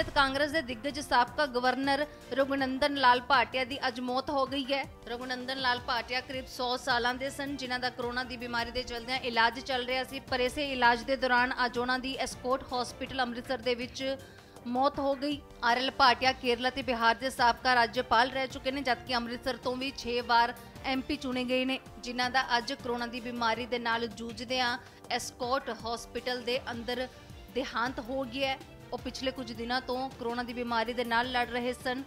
ਪੀੜਤ ਕਾਂਗਰਸ ਦੇ ਦਿੱਗਜ ਸਾਬਕਾ ਗਵਰਨਰ ਰਗੁਨੰਦਨ ਲਾਲ ਭਾਟਿਆ ਦੀ ਅੱਜ ਮੌਤ ਹੋ ਗਈ ਹੈ ਰਗੁਨੰਦਨ ਲਾਲ ਭਾਟਿਆ ਕਰੀਬ 100 ਸਾਲਾਂ ਦੇ ਸਨ ਜਿਨ੍ਹਾਂ ਦਾ ਕਰੋਨਾ ਦੀ ਬਿਮਾਰੀ ਦੇ ਚਲਦਿਆਂ ਇਲਾਜ ਚੱਲ ਰਿਹਾ ਸੀ ਪਰ ਇਸੇ ਇਲਾਜ ਦੇ ਦੌਰਾਨ ਅੱਜ ਉਹਨਾਂ ਦੀ ਐਸਕੋਟ ਹਸਪੀਟਲ ਅੰਮ੍ਰਿਤਸਰ ਦੇ ਵਿੱਚ ਮੌਤ ਹੋ ਗਈ ਆਰਐਲ ਭਾਟਿਆ ਕੇਰਲਾ ਤੇ ਬਿਹਾਰ ਦੇ ਸਾਬਕਾ ਰਾਜਪਾਲ ਰਹਿ ਚੁੱਕੇ ਨੇ ਜਦਕਿ ਅੰਮ੍ਰਿਤਸਰ ਤੋਂ ਵੀ 6 ਵਾਰ ਐਮਪੀ ਚੁਣੇ ਗਏ ਨੇ ਜਿਨ੍ਹਾਂ ਦਾ ਅੱਜ ਕਰੋਨਾ ਦੀ ਬਿਮਾਰੀ ਦੇ ਨਾਲ ਜੂਝਦਿਆਂ ਐਸਕੋਟ ਹਸਪੀਟਲ ਦੇ ਅੰਦਰ ਦੇਹਾਂਤ ਹੋ ਗਿਆ ਉਹ ਪਿਛਲੇ ਕੁਝ ਦਿਨਾਂ ਤੋਂ ਕਰੋਨਾ ਦੀ ਬਿਮਾਰੀ ਦੇ ਨਾਲ ਲੜ ਰਹੇ ਸਨ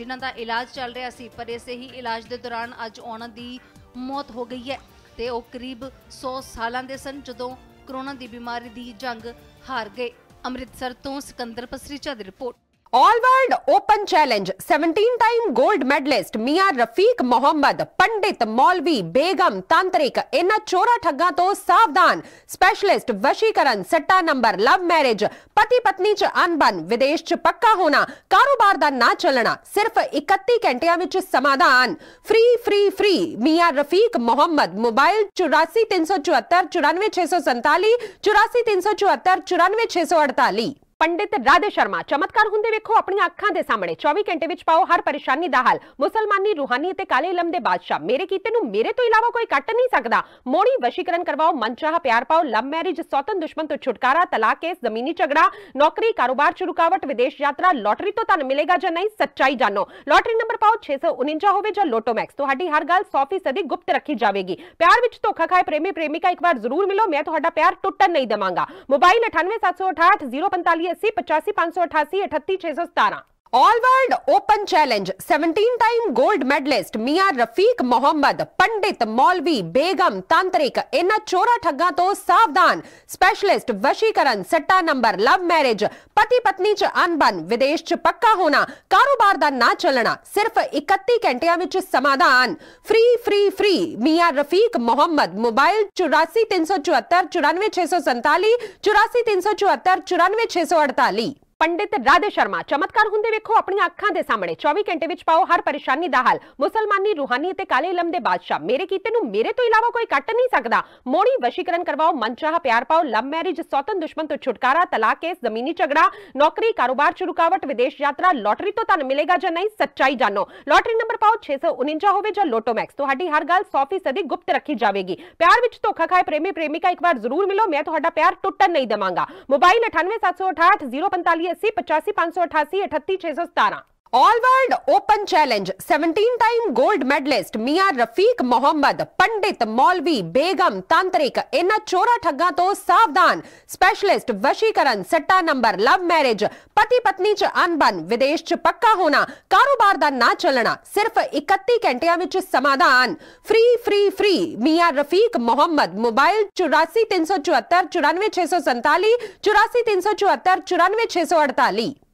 ਜਿਨ੍ਹਾਂ ਦਾ ਇਲਾਜ ਚੱਲ ਰਿਹਾ ਸੀ ਪਰ ਇਸੇ ਹੀ ਇਲਾਜ ਦੇ ਦੌਰਾਨ ਅੱਜ ਉਹਨਾਂ ਦੀ ਮੌਤ ਹੋ ਗਈ ਹੈ ਤੇ ਉਹ ਕਰੀਬ 100 ਸਾਲਾਂ ਦੇ ਸਨ ਜਦੋਂ ਕਰੋਨਾ ਦੀ ਬਿਮਾਰੀ ਦੀ ਜੰਗ ਹਾਰ ਗਏ ਅੰਮ੍ਰਿਤਸਰ ਤੋਂ ਸਿਕੰਦਰ ਪਸਰੀ ਦੀ report all world open challenge 17 time gold medalist Mian Rafiq Mohammad पंडित मौलवी बेगम तांत्रिक इन चोरा ठगा तो सावधान स्पेशलिस्ट वशीकरण सट्टा नंबर लव मैरिज पति पत्नी च अनबन विदेश च पक्का होना कारोबार दा ना चलना सिर्फ 31 ਘੰਟਿਆਂ विच समाधान free free free Mian Rafiq Mohammad mobile 843747494647 84374 Pandit Radhe Sharma ਚਮਤਕਾਰ ਹੁੰਦੇ ਵੇਖੋ ਆਪਣੀਆਂ ਅੱਖਾਂ ਦੇ ਸਾਹਮਣੇ 24 ਘੰਟੇ ਵਿੱਚ ਪਾਓ ਹਰ ਪਰੇਸ਼ਾਨੀ ਦਾ ਹੱਲ ਮੁਸਲਮਾਨੀ ਰੂਹਾਨੀ ਅਤੇ ਕਾਲੇ ਇਲਮ ਦੇ ਬਾਦਸ਼ਾਹ ਮੇਰੇ ਕੀਤੇ ਨੂੰ ਮੇਰੇ ਤੋਂ ਇਲਾਵਾ ਕੋਈ ਕੱਟ ਨਹੀਂ ਸਕਦਾ ਮੋੜੀ ਵਸ਼ੀਕਰਨ ਕਰਵਾਓ ਮਨਚਾਹ ਪਿਆਰ ਪਾਓ ਲਵ ਮੈਰਿਜ ਸੌਤਨ ਦੁਸ਼ਮਣ ਤੋਂ ਛੁਟਕਾਰਾ ਤਲਾਕ ਕੇਸ ਜ਼ਮੀਨੀ ਝਗੜਾ ਨੌਕਰੀ ਕਾਰੋਬਾਰ ਚ ਰੁਕਾਵਟ ਵਿਦੇਸ਼ ਯਾਤਰਾ ਲੋਟਰੀ ਤੋਂ ਤੁਹਾਨੂੰ ਮਿਲੇਗਾ ਜਾਂ ਨਹੀਂ ਸੱਚਾਈ ਜਾਣੋ ਲੋਟਰੀ ਨੰਬਰ ਪਾਓ 649 ਹੋਵੇ ਜਾਂ ਲੋਟੋ ਮੈਕਸ ਤੁਹਾਡੀ ਹਰ ਗੱਲ 100% ਦੀ ਗੁਪਤ ਰੱਖੀ ਜਾਵੇਗੀ ਪਿਆਰ ਵਿੱਚ ਧੋਖਾ ਖਾਏ ਪ੍ਰੇਮੀ ਪ੍ਰੇਮਿਕਾ ਇੱਕ ਵਾਰ ਜ਼ਰੂਰ ਮਿਲੋ ਮੈਂ ਤੁਹਾਡਾ ਪਿਆਰ ਟੁੱਟਣ ਨਹੀਂ ਦਵਾਂਗਾ ਮੋਬਾਈਲ 98768 045 अस्सी पचासी पांच सौ अठासी अठत्तीस छह सौ सतारह all world open challenge 17 time gold medalist Mian Rafiq Mohammad पंडित मौलवी बेगम तांत्रिक इन चोरा ठगा तो सावधान स्पेशलिस्ट वशीकरण सट्टा नंबर लव मैरिज पति पत्नी च अनबन विदेश च पक्का होना कारोबार दा ना चलना सिर्फ 31 ਘੰਟਿਆਂ विच समाधान free free free Mian Rafiq Mohammad mobile 8434949647 84374 Pandit Radhe Sharma ਚਮਤਕਾਰ ਹੁੰਦੇ ਵੇਖੋ ਆਪਣੀਆਂ ਅੱਖਾਂ ਦੇ ਸਾਹਮਣੇ 24 ਘੰਟੇ ਵਿੱਚ ਪਾਓ ਹਰ ਪਰੇਸ਼ਾਨੀ ਦਾ ਹੱਲ ਮੁਸਲਮਾਨੀ ਰੂਹਾਨੀ ਤੇ ਕਾਲੇ ਇਲਮ ਦੇ ਬਾਦਸ਼ਾਹ ਮੇਰੇ ਕੀਤੇ ਨੂੰ ਮੇਰੇ ਤੋਂ ਇਲਾਵਾ ਕੋਈ ਕੱਟ ਨਹੀਂ ਸਕਦਾ ਮੋੜੀ ਵਸ਼ੀਕਰਨ ਕਰਵਾਓ ਮਨਚਾਹ ਪਿਆਰ ਪਾਓ ਲਵ ਮੈਰਿਜ ਸੌਤਨ ਦੁਸ਼ਮਣ ਤੋਂ ਛੁਟਕਾਰਾ ਤਲਾਕ ਕੇਸ ਜ਼ਮੀਨੀ ਝਗੜਾ ਨੌਕਰੀ ਕਾਰੋਬਾਰ ਚ ਰੁਕਾਵਟ ਵਿਦੇਸ਼ ਯਾਤਰਾ ਲੋਟਰੀ ਤੋਂ ਤੁਹਾਨੂੰ ਮਿਲੇਗਾ ਜਾਂ ਨਹੀਂ ਸੱਚਾਈ ਜਾਣੋ ਲੋਟਰੀ ਨੰਬਰ ਪਾਓ 649 ਹੋਵੇ ਜਾਂ ਲੋਟੋ ਮੈਕਸ ਤੁਹਾਡੀ ਹਰ ਗੱਲ 100% ਦੀ ਗੁਪਤ ਰੱਖੀ ਜਾਵੇਗੀ ਪਿਆਰ ਵਿੱਚ ਧੋਖਾ ਖਾਏ ਪ੍ਰੇਮੀ ਪ੍ਰੇਮਿਕਾ ਇੱਕ ਵਾਰ ਜ਼ਰੂਰ ਮਿਲੋ ਮੈਂ ਤੁਹਾਡਾ ਪਿਆਰ ਟੁੱਟਣ ਨਹੀਂ ਦਵਾਂਗਾ ਮੋਬਾਈਲ 98768 045 अस्सी पचासी पांच सौ अठासी अठत्ती छह सौ सतारह all world open challenge 17 time gold medalist Mian Rafiq Mohammad पंडित मौलवी बेगम तांत्रिक इन चोरा ठगा तो सावधान स्पेशलिस्ट वशीकरण सट्टा नंबर लव मैरिज पति पत्नी च अनबन विदेश च पक्का होना कारोबार दा ना चलना सिर्फ 31 ਘੰਟਿਆਂ विच समाधान free free free Mian Rafiq Mohammad mobile 843447494647 84374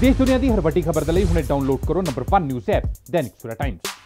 देश दुनिया की हर वीड्डी खबर के लिए हुणे डाउनलोड करो नंबर वन न्यूज़ ऐप दैनिक सवेरा टाइम्स